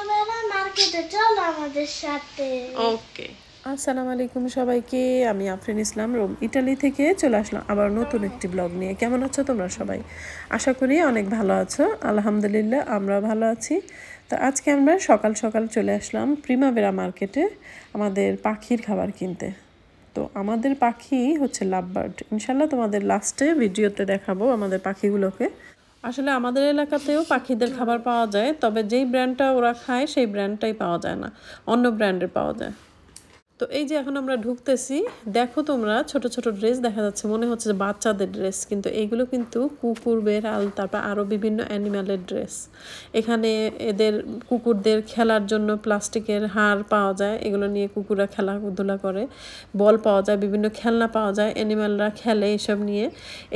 সন্ধ্যাবেলা মার্কেটে চলো আমাদের সাথে ওকে আসসালামু আলাইকুম সবাইকে আমি আফরিন ইসলাম রোম ইটালি থেকে চলে আসলাম আবার নতুন একটি ব্লগ নিয়ে কেমন আছো তোমরা সবাই আশা করি অনেক ভালো আছো আলহামদুলিল্লাহ আমরা ভালো আছি তো আজকে আমরা সকাল সকাল চলে আসলাম প্রিমাবেরা মার্কেটে আমাদের পাখির খাবার কিনতে তো আমাদের পাখি হচ্ছে বার্ড ইনশাল্লাহ তোমাদের লাস্টে ভিডিওতে দেখাবো আমাদের পাখিগুলোকে আসলে আমাদের এলাকাতেও পাখিদের খাবার পাওয়া যায় তবে যেই ব্র্যান্ডটা ওরা খায় সেই ব্র্যান্ডটাই পাওয়া যায় না অন্য ব্র্যান্ডের পাওয়া যায় তো এই যে এখন আমরা ঢুকতেছি দেখো তোমরা ছোট ছোট ড্রেস দেখা যাচ্ছে মনে হচ্ছে যে বাচ্চাদের ড্রেস কিন্তু এইগুলো কিন্তু কুকুর বেড়াল তারপর আরও বিভিন্ন অ্যানিম্যালের ড্রেস এখানে এদের কুকুরদের খেলার জন্য প্লাস্টিকের হাড় পাওয়া যায় এগুলো নিয়ে কুকুররা খেলাধুলা করে বল পাওয়া যায় বিভিন্ন খেলনা পাওয়া যায় অ্যানিম্যালরা খেলে এসব নিয়ে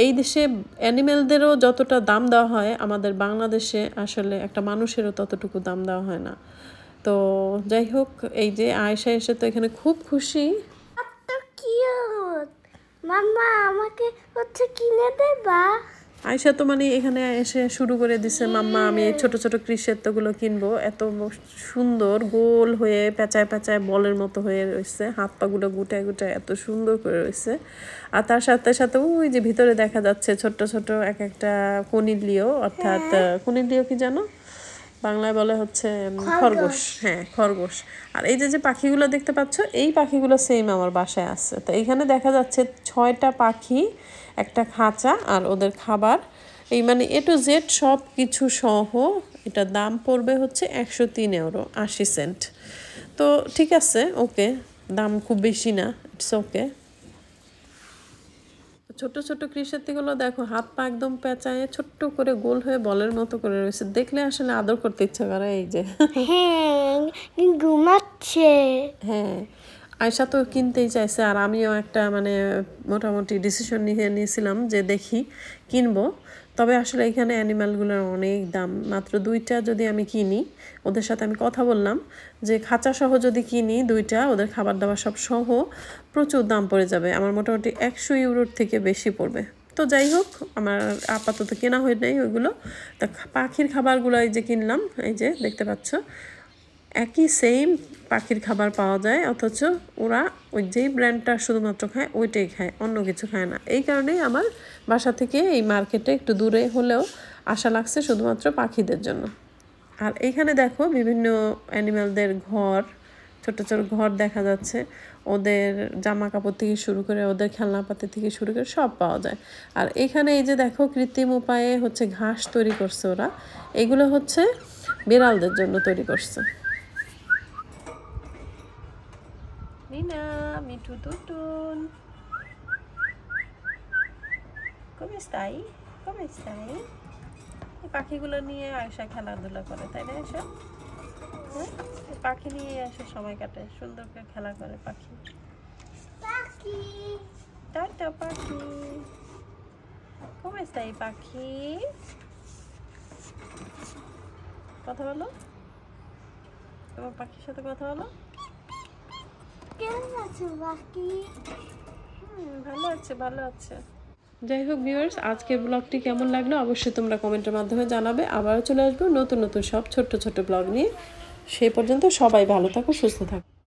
এই দেশে অ্যানিম্যালদেরও যতটা দাম দেওয়া হয় আমাদের বাংলাদেশে আসলে একটা মানুষেরও ততটুকু দাম দেওয়া হয় না তো যাই হোক এই যে আয়েশা এসে তো এখানে খুব খুশি মাম্মা আমাকে হচ্ছে কিনে দেবা আয়সা তো মানে এখানে এসে শুরু করে দিছে মাম্মা আমি ছোট ছোট ছোট গুলো কিনবো এত সুন্দর গোল হয়ে পেঁচায় পেঁচায় বলের মতো হয়ে রয়েছে হাত গুলো গুটায় গুটায় এত সুন্দর করে রয়েছে আর তার সাথে সাথে ওই যে ভিতরে দেখা যাচ্ছে ছোট ছোট এক একটা কনিলিও অর্থাৎ হ্যাঁ। কনিলিও কি জানো বাংলায় বলে হচ্ছে খরগোশ হ্যাঁ খরগোশ আর এই যে যে পাখিগুলো দেখতে পাচ্ছ এই পাখিগুলো সেম আমার বাসায় আছে তো এইখানে দেখা যাচ্ছে ছয়টা পাখি একটা খাঁচা আর ওদের খাবার এই মানে এ টু জেড সব কিছু সহ এটা দাম পড়বে হচ্ছে একশো তিন এuro আশি সেন্ট তো ঠিক আছে ওকে দাম খুব বেশি না ইটস ওকে ছোট ছোট কৃষার্থীগুলো দেখো হাত পা একদম পেঁচায় ছোট্ট করে গোল হয়ে বলের মতো করে রয়েছে দেখলে আসলে আদর করতে ইচ্ছা করে এই যে হ্যাঁ ঘুমাচ্ছে হ্যাঁ আয়সা তো কিনতেই চাইছে আর আমিও একটা মানে মোটামুটি ডিসিশন নিয়ে নিয়েছিলাম যে দেখি কিনবো তবে আসলে এখানে অ্যানিম্যালগুলোর অনেক দাম মাত্র দুইটা যদি আমি কিনি ওদের সাথে আমি কথা বললাম যে খাঁচা সহ যদি কিনি দুইটা ওদের খাবার দাবার সব সহ প্রচুর দাম পড়ে যাবে আমার মোটামুটি একশো ইউরোর থেকে বেশি পড়বে তো যাই হোক আমার আপাতত কেনা হয়ে নেই ওইগুলো তা পাখির খাবারগুলো এই যে কিনলাম এই যে দেখতে পাচ্ছ একই সেম পাখির খাবার পাওয়া যায় অথচ ওরা ওই যেই ব্র্যান্ডটা শুধুমাত্র খায় ওইটাই খায় অন্য কিছু খায় না এই কারণেই আমার বাসা থেকে এই মার্কেটে একটু দূরে হলেও আশা লাগছে শুধুমাত্র পাখিদের জন্য আর এইখানে দেখো বিভিন্ন অ্যানিম্যালদের ঘর ছোট ছোট ঘর দেখা যাচ্ছে ওদের জামা কাপড় থেকে শুরু করে ওদের খেলনাপাতি থেকে শুরু করে সব পাওয়া যায় আর এখানে এই যে দেখো কৃত্রিম উপায়ে হচ্ছে ঘাস তৈরি করছে ওরা এগুলো হচ্ছে বিড়ালদের জন্য তৈরি করছে Rina, Mitu Tutun. Como está aí? Como está এই পাখিগুলো নিয়ে আয়সা খেলাধুলা করে তাই না আয়সা হ্যাঁ পাখি নিয়ে আয়সা সময় কাটে সুন্দর করে খেলা করে পাখি পাখি টাটা পাখি কমে স্থায়ী পাখি কথা বলো তোমার পাখির সাথে কথা বলো ভালো আছে যাই হোক ভিউয়ার্স আজকের ব্লগটি কেমন লাগলো অবশ্যই তোমরা কমেন্টের মাধ্যমে জানাবে আবারও চলে আসবো নতুন নতুন সব ছোট্ট ছোট্ট ব্লগ নিয়ে সেই পর্যন্ত সবাই ভালো থাকো সুস্থ থাকো